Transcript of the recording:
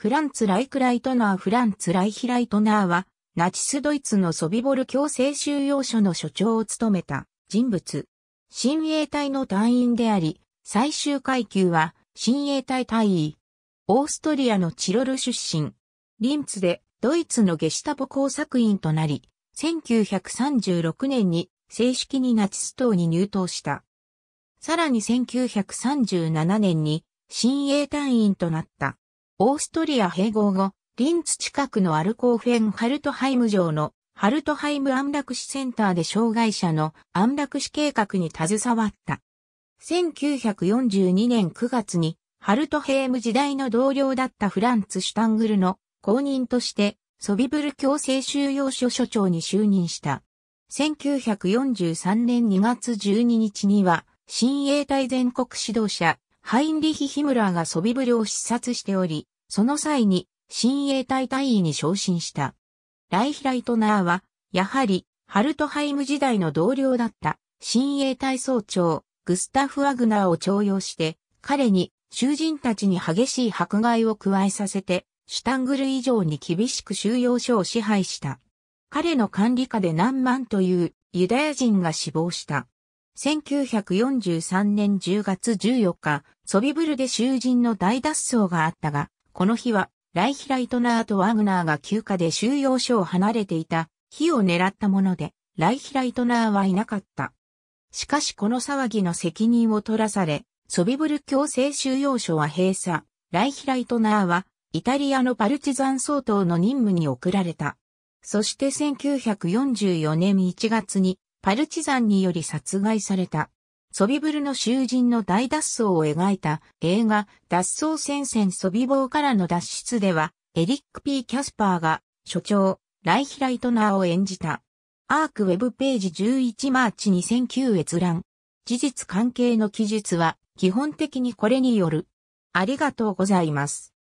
フランツ・ライク・ライトナーフランツ・ライヒ・ライトナーは、ナチスドイツのソビボル強制収容所の所長を務めた人物。親衛隊の隊員であり、最終階級は親衛隊隊員。オーストリアのチロル出身。リンツでドイツのゲシュタポ工作員となり、1936年に正式にナチス党に入党した。さらに1937年に親衛隊員となった。オーストリア併合後、リンツ近くのアルコーフェンハルトハイム城のハルトハイム安楽死センターで障害者の安楽死計画に携わった。1942年9月にハルトヘーム時代の同僚だったフランツ・シュタングルの公認としてソビブル強制収容所所長に就任した。1943年2月12日には、新衛隊全国指導者、ハインリヒ・ヒムラーがソビブリを視察しており、その際に親衛隊隊員に昇進した。ライヒライトナーは、やはり、ハルトハイム時代の同僚だった親衛隊総長、グスタフ・アグナーを徴用して、彼に囚人たちに激しい迫害を加えさせて、シュタングル以上に厳しく収容所を支配した。彼の管理下で何万というユダヤ人が死亡した。1943年10月14日、ソビブルで囚人の大脱走があったが、この日は、ライヒライトナーとワグナーが休暇で収容所を離れていた、日を狙ったもので、ライヒライトナーはいなかった。しかしこの騒ぎの責任を取らされ、ソビブル強制収容所は閉鎖、ライヒライトナーは、イタリアのパルチザン総統の任務に送られた。そして1944年1月にパルチザンにより殺害された。ソビブルの囚人の大脱走を描いた映画脱走戦線ソビ棒からの脱出では、エリック・ P・ キャスパーが所長、ライヒ・ライトナーを演じた。アークウェブページ11マーチ2009閲覧。事実関係の記述は基本的にこれによる。ありがとうございます。